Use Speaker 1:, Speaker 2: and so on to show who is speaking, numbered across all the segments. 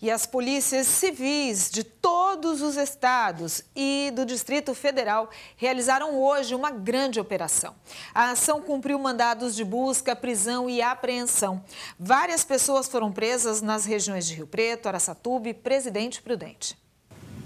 Speaker 1: E as polícias civis de todos os estados e do Distrito Federal realizaram hoje uma grande operação. A ação cumpriu mandados de busca, prisão e apreensão. Várias pessoas foram presas nas regiões de Rio Preto,
Speaker 2: Araçatuba
Speaker 1: e Presidente Prudente.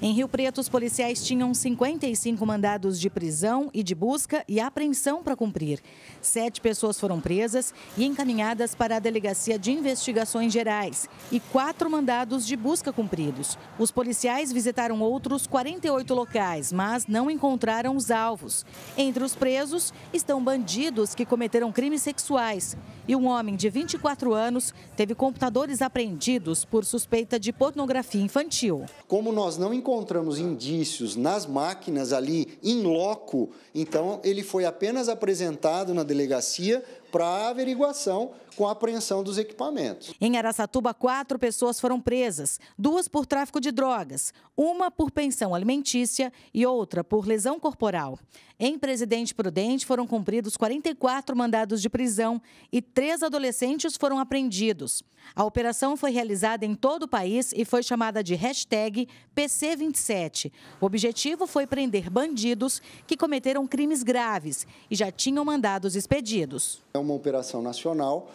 Speaker 2: Em Rio Preto, os policiais tinham 55 mandados de prisão e de busca e apreensão para cumprir. Sete pessoas foram presas e encaminhadas para a Delegacia de Investigações Gerais e quatro mandados de busca cumpridos. Os policiais visitaram outros 48 locais, mas não encontraram os alvos. Entre os presos estão bandidos que cometeram crimes sexuais e um homem de 24 anos teve computadores apreendidos por suspeita
Speaker 3: de pornografia infantil. Como nós não encontramos encontramos indícios nas máquinas ali, em loco, então ele foi apenas apresentado na delegacia para averiguação com a apreensão dos equipamentos.
Speaker 2: Em Araçatuba, quatro pessoas foram presas, duas por tráfico de drogas, uma por pensão alimentícia e outra por lesão corporal. Em Presidente Prudente foram cumpridos 44 mandados de prisão e três adolescentes foram apreendidos. A operação foi realizada em todo o país e foi chamada de hashtag PC27. O objetivo foi prender bandidos que cometeram crimes graves e já tinham mandados expedidos.
Speaker 3: É então, uma operação nacional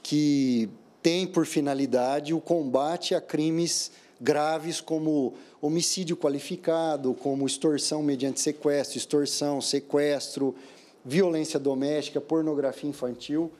Speaker 3: que tem por finalidade o combate a crimes graves como homicídio qualificado, como extorsão mediante sequestro, extorsão, sequestro, violência doméstica, pornografia infantil.